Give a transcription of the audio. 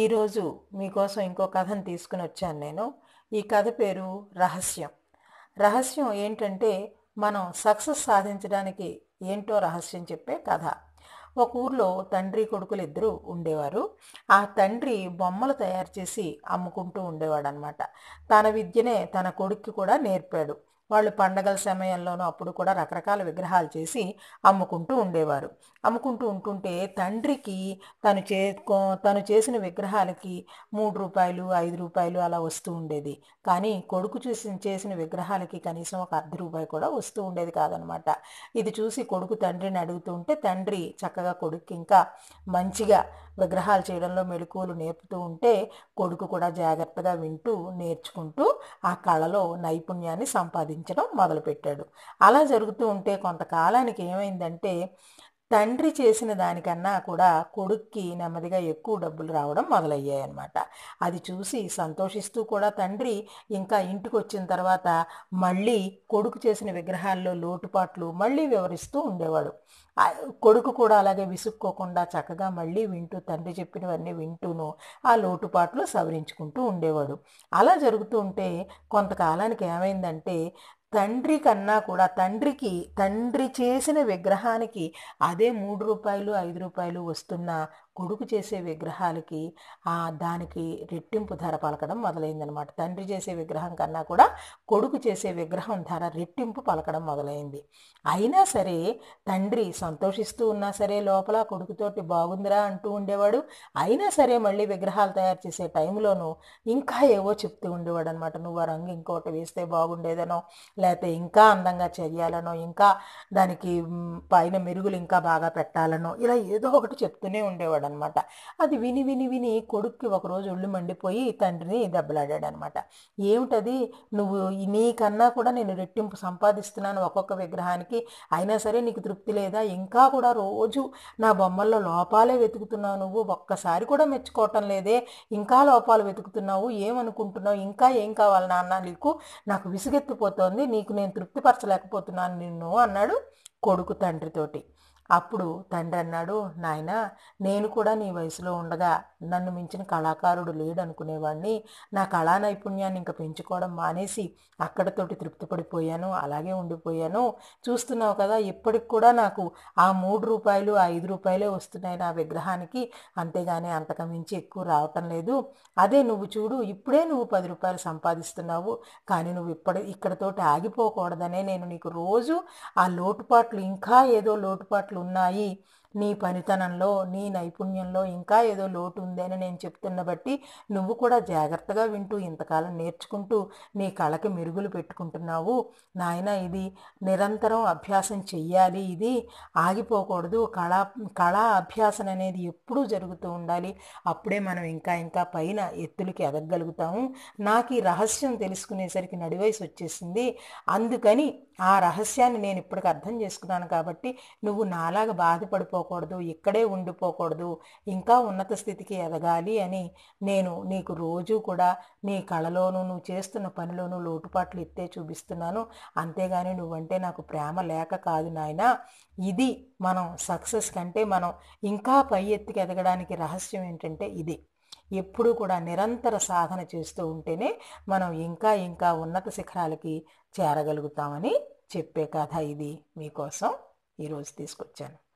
ఈరోజు మీకోసం ఇంకో కథను తీసుకుని వచ్చాను నేను ఈ కథ పేరు రహస్యం రహస్యం ఏంటంటే మనం సక్సెస్ సాధించడానికి ఏంటో రహస్యం చెప్పే కథ ఒక ఊర్లో తండ్రి కొడుకులు ఇద్దరు ఉండేవారు ఆ తండ్రి బొమ్మలు తయారు చేసి అమ్ముకుంటూ ఉండేవాడు అనమాట తన విద్యనే తన కొడుక్కి కూడా నేర్పాడు వాళ్ళు పండగల సమయంలోనూ అప్పుడు కూడా రకరకాల విగ్రహాలు చేసి అమ్ముకుంటూ ఉండేవారు అమ్ముకుంటూ ఉంటుంటే తండ్రికి తను చే తను చేసిన విగ్రహాలకి మూడు రూపాయలు ఐదు రూపాయలు అలా వస్తూ ఉండేది కానీ కొడుకు చూసి చేసిన విగ్రహాలకి కనీసం ఒక అర్ధ రూపాయి కూడా వస్తూ ఉండేది కాదనమాట ఇది చూసి కొడుకు తండ్రిని అడుగుతుంటే తండ్రి చక్కగా కొడుకు ఇంకా మంచిగా విగ్రహాలు చేయడంలో మెళుకువలు నేర్పుతూ ఉంటే కొడుకు కూడా జాగ్రత్తగా వింటూ నేర్చుకుంటూ ఆ కళలో నైపుణ్యాన్ని సంపాదించడం మొదలుపెట్టాడు అలా జరుగుతూ ఉంటే కొంతకాలానికి ఏమైందంటే తండ్రి చేసిన దానికన్నా కూడా కొడుక్కి నెమ్మదిగా ఎక్కువ డబ్బులు రావడం మొదలయ్యాయన్నమాట అది చూసి సంతోషిస్తూ కూడా తండ్రి ఇంకా ఇంటికి వచ్చిన తర్వాత మళ్ళీ కొడుకు చేసిన విగ్రహాల్లో లోటుపాట్లు మళ్ళీ వివరిస్తూ ఉండేవాడు కొడుకు కూడా అలాగే విసుక్కోకుండా చక్కగా మళ్ళీ వింటూ తండ్రి చెప్పినవన్నీ వింటూను ఆ లోటుపాట్లు సవరించుకుంటూ ఉండేవాడు అలా జరుగుతూ ఉంటే కొంతకాలానికి ఏమైందంటే తండ్రి కన్నా కూడా తండ్రికి తండ్రి చేసిన విగ్రహానికి అదే మూడు రూపాయలు ఐదు రూపాయలు వస్తున్న కొడుకు చేసే విగ్రహాలకి దానికి రెట్టింపు ధర పలకడం మొదలైందనమాట తండ్రి చేసే విగ్రహం కన్నా కూడా కొడుకు చేసే విగ్రహం ధర రెట్టింపు పలకడం మొదలైంది అయినా సరే తండ్రి సంతోషిస్తూ ఉన్నా సరే లోపల కొడుకుతోటి బాగుందిరా అంటూ ఉండేవాడు అయినా సరే మళ్ళీ విగ్రహాలు తయారు చేసే టైంలోనూ ఇంకా ఏవో చెప్తూ ఉండేవాడు అనమాట నువ్వు ఆ రంగు ఇంకోటి వేస్తే బాగుండేదనో లేకపోతే ఇంకా అందంగా చేయాలనో ఇంకా దానికి పైన మెరుగులు ఇంకా బాగా పెట్టాలనో ఇలా ఏదో ఒకటి చెప్తూనే ఉండేవాడు అనమాట అది విని విని విని కొడుక్కి ఒకరోజు ఒళ్ళు మండిపోయి తండ్రిని దెబ్బలాడాడు అనమాట ఏమిటది నువ్వు నీకన్నా కూడా నేను రెట్టింపు సంపాదిస్తున్నాను ఒక్కొక్క విగ్రహానికి అయినా సరే నీకు తృప్తి లేదా ఇంకా కూడా రోజు నా బొమ్మల్లో లోపాలే వెతుకుతున్నావు నువ్వు ఒక్కసారి కూడా మెచ్చుకోవటం లేదే ఇంకా లోపాలు వెతుకుతున్నావు ఏమనుకుంటున్నావు ఇంకా ఏం కావాలి నాన్న నీకు నాకు విసుగెత్తిపోతోంది నీకు నేను తృప్తిపరచలేకపోతున్నాను నిన్ను అన్నాడు కొడుకు తండ్రితోటి అప్పుడు తండ్రి అన్నాడు నాయన నేను కూడా నీ వయసులో ఉండగా నన్ను మించిన కళాకారుడు లేడు అనుకునేవాడిని నా కళా నైపుణ్యాన్ని ఇంకా పెంచుకోవడం మానేసి అక్కడతోటి తృప్తిపడిపోయాను అలాగే ఉండిపోయాను చూస్తున్నావు కదా ఇప్పటికి కూడా నాకు ఆ మూడు రూపాయలు ఆ ఐదు రూపాయలే వస్తున్నాయి నా విగ్రహానికి అంతేగాని అంతకు మించి ఎక్కువ రావటం లేదు అదే నువ్వు చూడు ఇప్పుడే నువ్వు పది రూపాయలు సంపాదిస్తున్నావు కానీ నువ్వు ఇప్పటి ఇక్కడతోటి ఆగిపోకూడదనే నేను నీకు రోజు ఆ లోటుపాట్లు ఇంకా ఏదో లోటుపాట్లు ఉన్నాయి నీ పనితనంలో నీ నైపుణ్యంలో ఇంకా ఏదో లోటు ఉందని నేను చెప్తున్న బట్టి నువ్వు కూడా జాగ్రత్తగా వింటూ ఇంతకాలం నేర్చుకుంటూ నీ కళకి మెరుగులు పెట్టుకుంటున్నావు నాయన ఇది నిరంతరం అభ్యాసం చెయ్యాలి ఇది ఆగిపోకూడదు కళా కళా అభ్యాసం అనేది ఎప్పుడూ జరుగుతూ ఉండాలి అప్పుడే మనం ఇంకా ఇంకా పైన ఎత్తులకి ఎదగలుగుతాము నాకు ఈ రహస్యం తెలుసుకునేసరికి నడివయసు వచ్చేసింది అందుకని ఆ రహస్యాన్ని నేను ఇప్పటికి అర్థం చేసుకున్నాను కాబట్టి నువ్వు నాలాగా బాధపడిపో ఉండిపోకూడదు ఇక్కడే ఉండిపోకూడదు ఇంకా ఉన్నత స్థితికి ఎదగాలి అని నేను నీకు రోజూ కూడా నీ కళలోనూ నువ్వు చేస్తున్న పనిలోనూ లోటుపాట్లు ఎత్తే చూపిస్తున్నాను అంతేగాని నువ్వంటే నాకు ప్రేమ లేక కాదు నాయన ఇది మనం సక్సెస్ కంటే మనం ఇంకా పై ఎత్తుకి ఎదగడానికి రహస్యం ఏంటంటే ఇది ఎప్పుడూ కూడా నిరంతర సాధన చేస్తూ ఉంటేనే మనం ఇంకా ఇంకా ఉన్నత శిఖరాలకి చేరగలుగుతామని చెప్పే కథ ఇది మీకోసం ఈరోజు తీసుకొచ్చాను